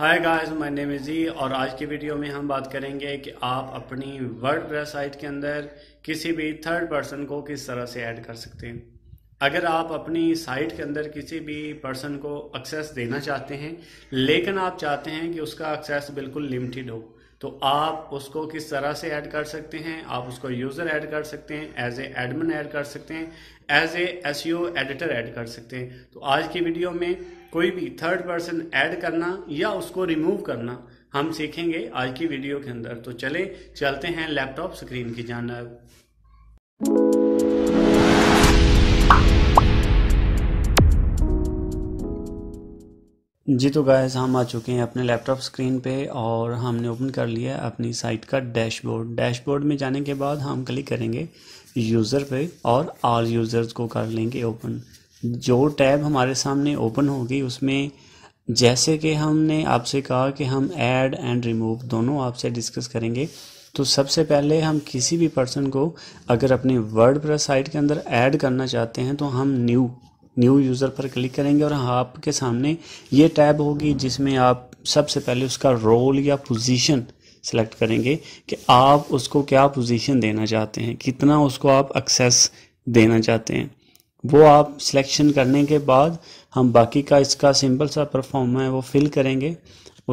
hi guys my name जी और आज की वीडियो में हम बात करेंगे कि आप अपनी वर्ड साइट के अंदर किसी भी थर्ड पर्सन को किस तरह से ऐड कर सकते हैं अगर आप अपनी साइट के अंदर किसी भी पर्सन को एक्सेस देना चाहते हैं लेकिन आप चाहते हैं कि उसका एक्सेस बिल्कुल लिमिटेड हो तो आप उसको किस तरह से ऐड कर सकते हैं आप उसको यूज़र ऐड कर सकते हैं एज ए एडमिन ऐड कर सकते हैं as a S editor add कर सकते हैं तो आज की वीडियो में कोई भी थर्ड पर्सन ऐड करना या उसको रिमूव करना हम सीखेंगे आज की वीडियो के अंदर तो चले चलते हैं लैपटॉप स्क्रीन की जानब जी तो गायज हम आ चुके हैं अपने लैपटॉप स्क्रीन पे और हमने ओपन कर लिया अपनी साइट का डैशबोर्ड डैशबोर्ड में जाने के बाद हम क्लिक करेंगे यूज़र पे और आल यूज़र्स को कर लेंगे ओपन जो टैब हमारे सामने ओपन होगी उसमें जैसे कि हमने आपसे कहा कि हम ऐड एंड रिमूव दोनों आपसे डिस्कस करेंगे तो सबसे पहले हम किसी भी पर्सन को अगर अपनी वर्ड साइट के अंदर ऐड करना चाहते हैं तो हम न्यू न्यू यूज़र पर क्लिक करेंगे और आपके सामने ये टैब होगी जिसमें आप सबसे पहले उसका रोल या पोजीशन सेलेक्ट करेंगे कि आप उसको क्या पोजीशन देना चाहते हैं कितना उसको आप एक्सेस देना चाहते हैं वो आप सिलेक्शन करने के बाद हम बाकी का इसका सिंपल सा परफॉर्म है वो फिल करेंगे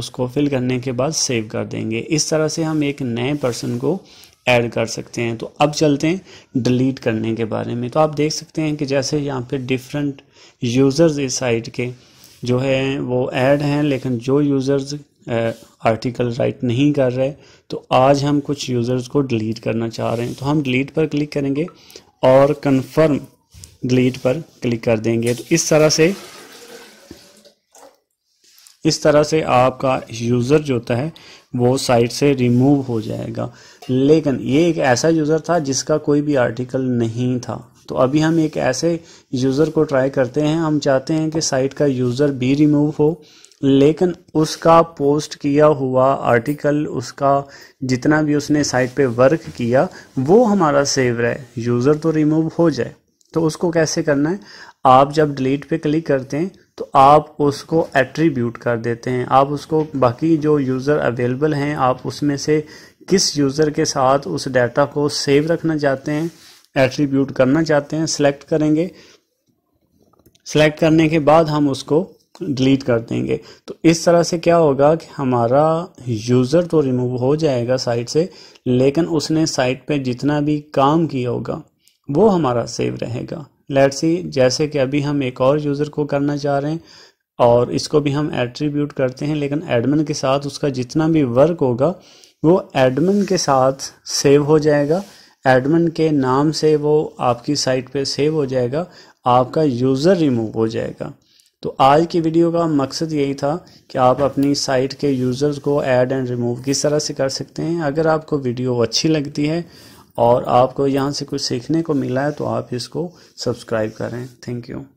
उसको फिल करने के बाद सेव कर देंगे इस तरह से हम एक नए पर्सन को ऐड कर सकते हैं तो अब चलते हैं डिलीट करने के बारे में तो आप देख सकते हैं कि जैसे यहाँ पे डिफरेंट यूज़र्स इस साइट के जो है वो ऐड हैं लेकिन जो यूज़र्स आर्टिकल राइट नहीं कर रहे तो आज हम कुछ यूज़र्स को डिलीट करना चाह रहे हैं तो हम डिलीट पर क्लिक करेंगे और कन्फर्म डिलीट पर क्लिक कर देंगे तो इस तरह से इस तरह से आपका यूज़र जो होता है वो साइट से रिमूव हो जाएगा लेकिन ये एक ऐसा यूज़र था जिसका कोई भी आर्टिकल नहीं था तो अभी हम एक ऐसे यूज़र को ट्राई करते हैं हम चाहते हैं कि साइट का यूज़र भी रिमूव हो लेकिन उसका पोस्ट किया हुआ आर्टिकल उसका जितना भी उसने साइट पे वर्क किया वो हमारा सेव रहे यूज़र तो रिमूव हो जाए तो उसको कैसे करना है आप जब डिलीट पे क्लिक करते हैं तो आप उसको एट्रीब्यूट कर देते हैं आप उसको बाकी जो यूज़र अवेलेबल हैं आप उसमें से किस यूज़र के साथ उस डाटा को सेव रखना चाहते हैं एट्रीब्यूट करना चाहते हैं सेलेक्ट करेंगे सेलेक्ट करने के बाद हम उसको डिलीट कर देंगे तो इस तरह से क्या होगा कि हमारा यूज़र तो रिमूव हो जाएगा साइट से लेकिन उसने साइट पे जितना भी काम किया होगा वो हमारा सेव रहेगा लेट सी जैसे कि अभी हम एक और यूज़र को करना चाह रहे हैं और इसको भी हम एट्रीब्यूट करते हैं लेकिन एडमिन के साथ उसका जितना भी वर्क होगा वो एडमिन के साथ सेव हो जाएगा एडमिन के नाम से वो आपकी साइट पे सेव हो जाएगा आपका यूज़र रिमूव हो जाएगा तो आज की वीडियो का मकसद यही था कि आप अपनी साइट के यूज़र्स को ऐड एंड रिमूव किस तरह से कर सकते हैं अगर आपको वीडियो अच्छी लगती है और आपको यहाँ से कुछ सीखने को मिला है तो आप इसको सब्सक्राइब करें थैंक यू